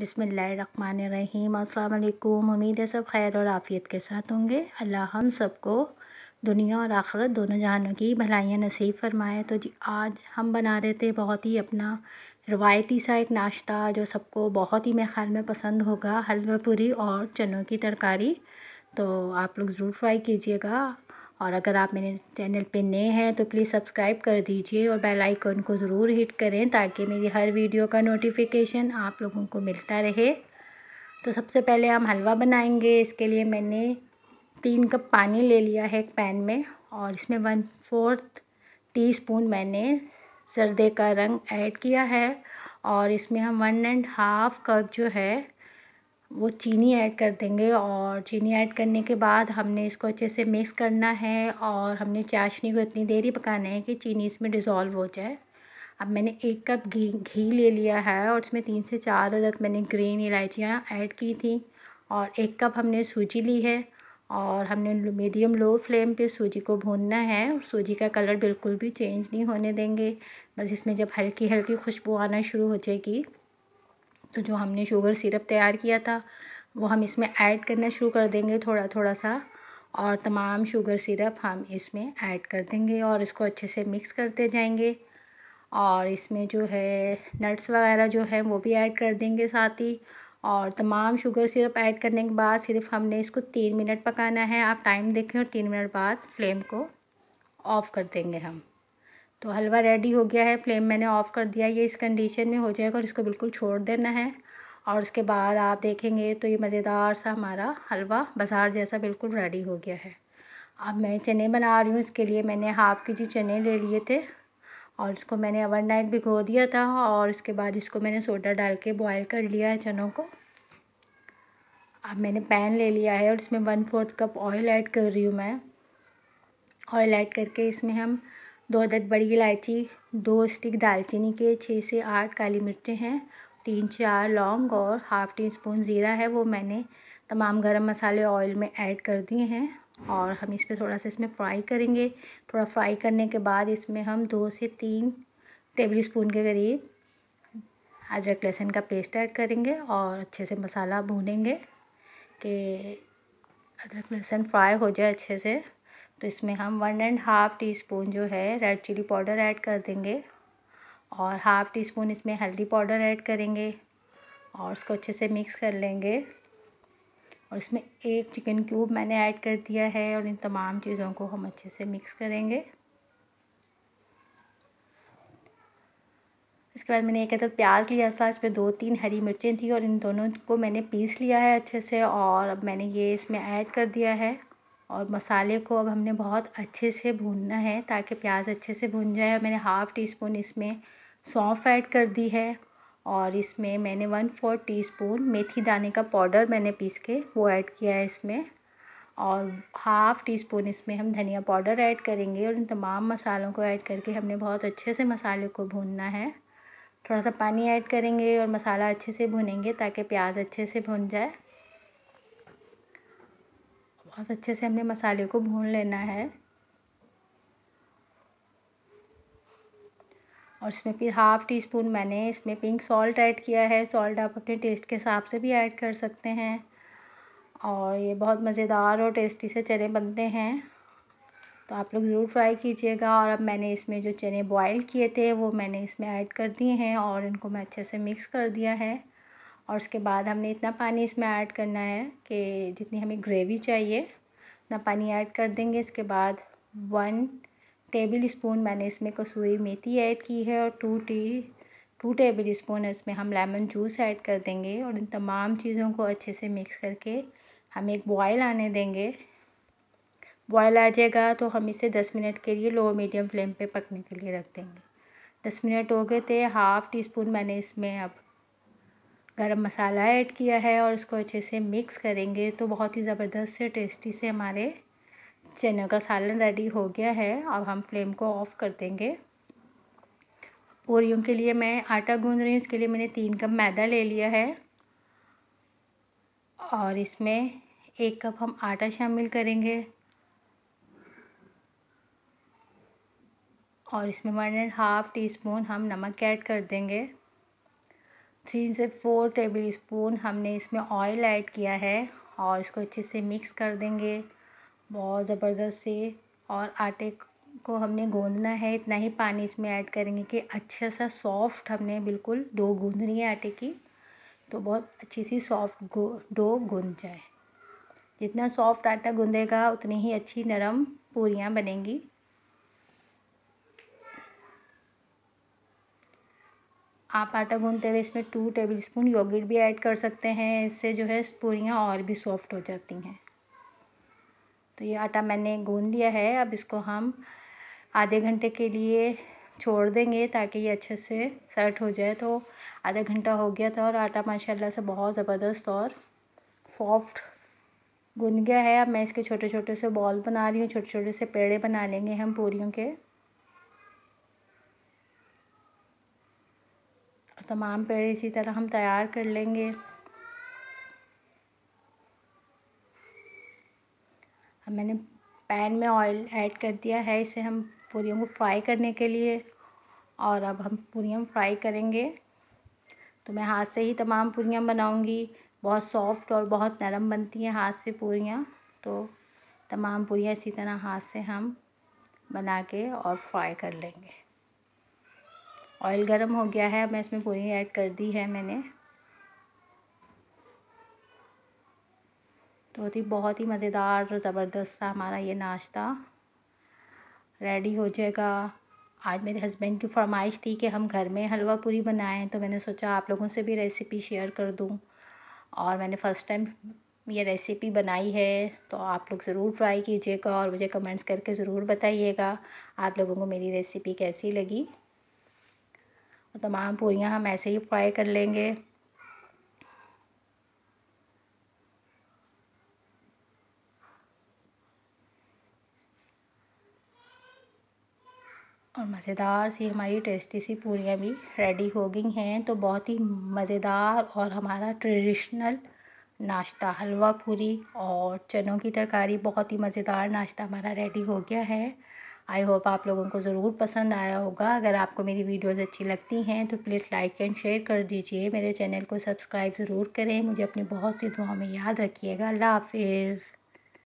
बिसमीम अल्लाम उम्मीद है सब खैर और आफ़ियत के साथ होंगे अल्लाह हम सबको दुनिया और आखरत दोनों जहानों की भलाइयाँ नसीब फरमाए तो जी आज हम बना रहे थे बहुत ही अपना रवायती सा एक नाश्ता जो सबको बहुत ही मेरे ख्याल में पसंद होगा हलवा पूरी और चनों की तरकारी तो आप लोग ज़रूर ट्राई कीजिएगा और अगर आप मेरे चैनल पे नए हैं तो प्लीज़ सब्सक्राइब कर दीजिए और बेल आइकन को ज़रूर हिट करें ताकि मेरी हर वीडियो का नोटिफिकेशन आप लोगों को मिलता रहे तो सबसे पहले हम हलवा बनाएंगे इसके लिए मैंने तीन कप पानी ले लिया है एक पैन में और इसमें वन फोर्थ टी स्पून मैंने जर्दे का रंग ऐड किया है और इसमें हम वन एंड हाफ़ कप जो है वो चीनी ऐड कर देंगे और चीनी ऐड करने के बाद हमने इसको अच्छे से मिक्स करना है और हमने चाशनी को इतनी देर ही पकाना है कि चीनी इसमें डिज़ोल्व हो जाए अब मैंने एक कप घी घी ले लिया है और इसमें तीन से चार अदद मैंने ग्रीन इलायचियाँ ऐड की थी और एक कप हमने सूजी ली है और हमने मीडियम लो फ्लेम पे सूजी को भूनना है और सूजी का कलर बिल्कुल भी चेंज नहीं होने देंगे बस इसमें जब हल्की हल्की खुशबू आना शुरू हो जाएगी तो जो हमने शुगर सिरप तैयार किया था वो हम इसमें ऐड करना शुरू कर देंगे थोड़ा थोड़ा सा और तमाम शुगर सिरप हम इसमें ऐड कर देंगे और इसको अच्छे से मिक्स करते जाएंगे और इसमें जो है नट्स वगैरह जो है वो भी ऐड कर देंगे साथ ही और तमाम शुगर सिरप ऐड करने के बाद सिर्फ हमने इसको तीन मिनट पकाना है आप टाइम देखें और तीन मिनट बाद फ्लेम को ऑफ़ कर देंगे हम तो हलवा रेडी हो गया है फ्लेम मैंने ऑफ़ कर दिया ये इस कंडीशन में हो जाएगा और इसको बिल्कुल छोड़ देना है और उसके बाद आप देखेंगे तो ये मज़ेदार सा हमारा हलवा बाज़ार जैसा बिल्कुल रेडी हो गया है अब मैं चने बना रही हूँ इसके लिए मैंने हाफ़ के जी चने ले लिए थे और इसको मैंने ओवर नाइट भिगो दिया था और उसके बाद इसको मैंने सोडा डाल के बॉयल कर लिया है चनों को अब मैंने पैन ले लिया है और इसमें one fourth cup oil add कर रही हूँ मैं ऑयल ऐड करके इसमें हम दो अदद बड़ी इलायची दो स्टिक दालचीनी के छः से आठ काली मिर्चें हैं तीन चार लौंग और हाफ़ टी स्पून ज़ीरा है वो मैंने तमाम गरम मसाले ऑयल में ऐड कर दिए हैं और हम इस पर थोड़ा सा इसमें फ्राई करेंगे थोड़ा फ्राई करने के बाद इसमें हम दो से तीन टेबल स्पून के करीब अदरक लहसुन का पेस्ट ऐड करेंगे और अच्छे से मसाला भूनेंगे कि अदरक लहसुन फ्राई हो जाए अच्छे से तो इसमें हम one and half teaspoon जो है रेड चिली पाउडर ऐड कर देंगे और हाफ़ टी स्पून इसमें हल्दी पाउडर ऐड करेंगे और उसको अच्छे से मिक्स कर लेंगे और इसमें एक चिकन क्यूब मैंने ऐड कर दिया है और इन तमाम चीज़ों को हम अच्छे से मिक्स करेंगे इसके बाद मैंने एक अदर प्याज लिया था इसमें दो तीन हरी मिर्चें थी और इन दोनों को मैंने पीस लिया है अच्छे से और अब मैंने ये इसमें ऐड कर दिया है और मसाले को अब हमने बहुत अच्छे से भूनना है ताकि प्याज अच्छे से भुन जाए मैंने हाफ़ टी स्पून इसमें सौंफ ऐड कर दी है और इसमें मैंने वन फोर टी स्पून मेथी दाने का पाउडर मैंने पीस के वो ऐड किया है इसमें और हाफ़ टी स्पून इसमें हम धनिया पाउडर ऐड करेंगे और इन तमाम मसालों को ऐड करके हमने बहुत अच्छे से मसाले को भूनना है थोड़ा सा पानी ऐड करेंगे और मसाला अच्छे से भुनेंगे ताकि प्याज अच्छे से भुन जाए बहुत अच्छे से हमने मसाले को भून लेना है और इसमें फिर हाफ़ टी स्पून मैंने इसमें पिंक सॉल्ट ऐड किया है सॉल्ट आप अपने टेस्ट के हिसाब से भी ऐड कर सकते हैं और ये बहुत मज़ेदार और टेस्टी से चने बनते हैं तो आप लोग ज़रूर फ्राई कीजिएगा और अब मैंने इसमें जो चने बॉईल किए थे वो मैंने इसमें ऐड कर दिए हैं और इनको मैं अच्छे से मिक्स कर दिया है और उसके बाद हमने इतना पानी इसमें ऐड करना है कि जितनी हमें ग्रेवी चाहिए उतना पानी ऐड कर देंगे इसके बाद वन टेबल स्पून मैंने इसमें कसूरी मेथी ऐड की है और two tea two tablespoon इसमें हम लेमन जूस ऐड कर देंगे और इन तमाम चीज़ों को अच्छे से मिक्स करके हम एक बॉयल आने देंगे बॉयल आ जाएगा तो हम इसे दस मिनट के लिए लो मीडियम फ्लेम पे पकने के लिए रख देंगे दस मिनट हो गए थे हाफ़ टी स्पून मैंने इसमें अब गरम मसाला ऐड किया है और उसको अच्छे से मिक्स करेंगे तो बहुत ही ज़बरदस्त से टेस्टी से हमारे चने का सालन रेडी हो गया है अब हम फ्लेम को ऑफ़ कर देंगे पूरी के लिए मैं आटा गूंद रही हूँ इसके लिए मैंने तीन कप मैदा ले लिया है और इसमें एक कप हम आटा शामिल करेंगे और इसमें one and half teaspoon हम नमक ऐड कर देंगे थ्री से फोर टेबल स्पून हमने इसमें ऑयल ऐड किया है और इसको अच्छे से मिक्स कर देंगे बहुत ज़बरदस्त से और आटे को हमने गूंदना है इतना ही पानी इसमें ऐड करेंगे कि अच्छा सा सॉफ्ट हमने बिल्कुल डो गूँधनी है आटे की तो बहुत अच्छी सी सॉफ्ट डो गूंद जाए जितना सॉफ्ट आटा गूंदेगा उतनी ही अच्छी नरम पूरियाँ बनेंगी आप आटा गूंथते हुए इसमें टू टेबल स्पून योगर्ट भी ऐड कर सकते हैं इससे जो है पूरियाँ और भी सॉफ्ट हो जाती हैं तो ये आटा मैंने गूंद लिया है अब इसको हम आधे घंटे के लिए छोड़ देंगे ताकि ये अच्छे से सेट हो जाए तो आधा घंटा हो गया था और आटा माशाल्लाह से बहुत ज़बरदस्त और सॉफ्ट गुन गया है अब मैं इसके छोटे छोटे से बॉल बना रही हूँ छोटे छोटे से पेड़े बना लेंगे हम पूरी के तमाम पेड़ इसी तरह हम तैयार कर लेंगे मैंने पैन में ऑयल ऐड कर दिया है इसे हम पूरी को फ्राई करने के लिए और अब हम पूरी फ्राई करेंगे तो मैं हाथ से ही तमाम पूरियाँ बनाऊंगी बहुत सॉफ्ट और बहुत नरम बनती हैं हाथ से पूरियाँ तो तमाम पूरियाँ इसी तरह हाथ से हम बना के और फ्राई कर लेंगे ऑयल गर्म हो गया है मैं इसमें पूरी ऐड कर दी है मैंने तो थी बहुत ही मज़ेदार और ज़बरदस्त सा हमारा ये नाश्ता रेडी हो जाएगा आज मेरे हस्बैंड की फरमाइश थी कि हम घर में हलवा पूरी बनाएं तो मैंने सोचा आप लोगों से भी रेसिपी शेयर कर दूं और मैंने फ़र्स्ट टाइम ये रेसिपी बनाई है तो आप लोग ज़रूर ट्राई कीजिएगा और मुझे कमेंट्स करके ज़रूर बताइएगा आप लोगों को मेरी रेसिपी कैसी लगी तमाम पूरियाँ हम ऐसे ही फ्राई कर लेंगे और मज़ेदार सी हमारी टेस्टी सी पूरियाँ भी रेडी हो गई हैं तो बहुत ही मज़ेदार और हमारा ट्रेडिशनल नाश्ता हलवा पूरी और चनों की तरकारी बहुत ही मज़ेदार नाश्ता हमारा रेडी हो गया है आई होप आप लोगों को ज़रूर पसंद आया होगा अगर आपको मेरी वीडियोज़ अच्छी लगती हैं तो प्लीज़ लाइक एंड शेयर कर दीजिए मेरे चैनल को सब्सक्राइब ज़रूर करें मुझे अपनी बहुत सी दुआ में याद रखिएगा अल्लाह हाफिज़